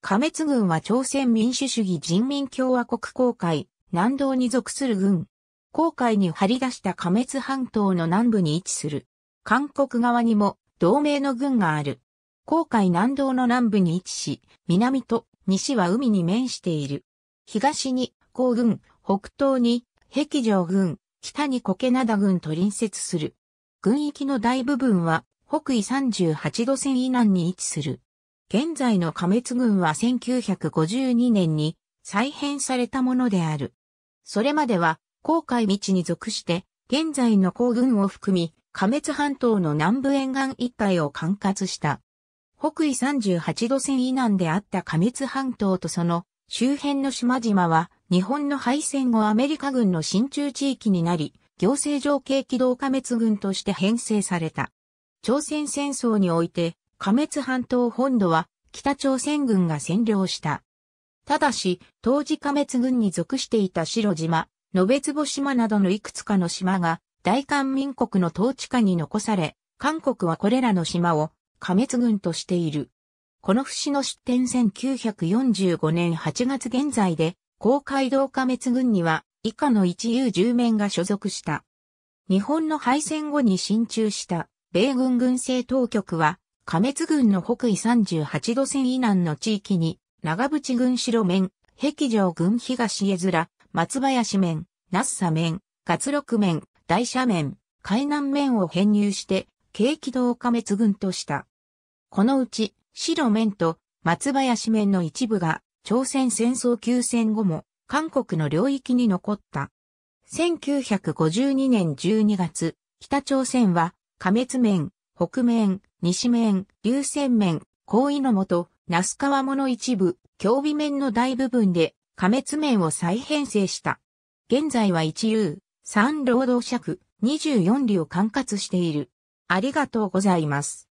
加滅軍は朝鮮民主主義人民共和国公海、南道に属する軍。公海に張り出した加滅半島の南部に位置する。韓国側にも同盟の軍がある。公海南道の南部に位置し、南と西は海に面している。東に皇軍、北東に壁城軍、北に苔灘軍と隣接する。軍域の大部分は北緯38度線以南に位置する。現在の加滅軍は1952年に再編されたものである。それまでは、航海道に属して、現在の航軍を含み、加滅半島の南部沿岸一帯を管轄した。北緯38度線以南であった加滅半島とその周辺の島々は、日本の敗戦後アメリカ軍の進駐地域になり、行政上軽機動加滅軍として編成された。朝鮮戦争において、加滅半島本土は北朝鮮軍が占領した。ただし、当時加滅軍に属していた白島、野別母島などのいくつかの島が大韓民国の統治下に残され、韓国はこれらの島を加滅軍としている。この節の出典1945年8月現在で、公海道加滅軍には以下の一遊住0面が所属した。日本の敗戦後に進駐した米軍軍政当局は加滅郡の北緯38度線以南の地域に、長渕郡白面、壁上郡東絵面、松林面、那須佐面、葛六面、大斜面、海南面を編入して、軽軌道加滅郡とした。このうち、白面と松林面の一部が、朝鮮戦争休戦後も、韓国の領域に残った。1952年12月、北朝鮮は、加滅面、北面、西面、流線面、高位のもと、那須川もの一部、競技面の大部分で、加滅面を再編成した。現在は一遊、三労働尺、24里を管轄している。ありがとうございます。